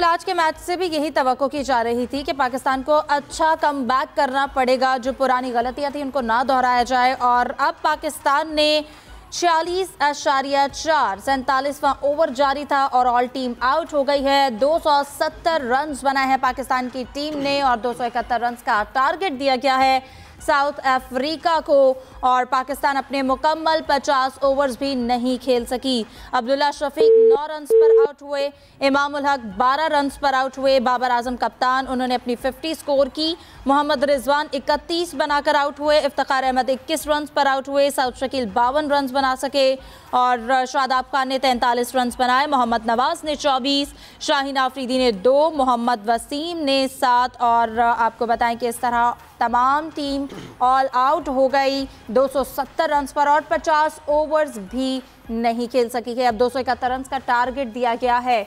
बिल्कुल आज के मैच से भी यही तो की जा रही थी कि पाकिस्तान को अच्छा कम करना पड़ेगा जो पुरानी गलतियां थी उनको ना दोहराया जाए और अब पाकिस्तान ने छियालीस आशारिया चार सैंतालीसवां ओवर जारी था और ऑल टीम आउट हो गई है 270 रन्स बनाए हैं पाकिस्तान की टीम ने और 271 रन्स का टारगेट दिया गया है साउथ अफ्रीका को और पाकिस्तान अपने मुकम्मल 50 ओवर्स भी नहीं खेल सकी अब्दुल्ला शफीक 9 रन पर आउट हुए इमामुल हक 12 रन पर आउट हुए बाबर आजम कप्तान उन्होंने अपनी 50 स्कोर की मोहम्मद रिजवान 31 बनाकर आउट हुए इफ्तार अहमद 21 रन पर आउट हुए साउथ शकील बावन रन बना सके और शादाब खान ने तैंतालीस रन बनाए मोहम्मद नवाज ने चौबीस शाहीन आफरीदी ने दो मोहम्मद वसीम ने सात और आपको बताएं कि इस तरह तमाम टीम ऑल आउट हो गई 270 रन पर और 50 ओवर्स भी नहीं खेल सकी है अब दो सौ इकहत्तर रन का टारगेट दिया गया है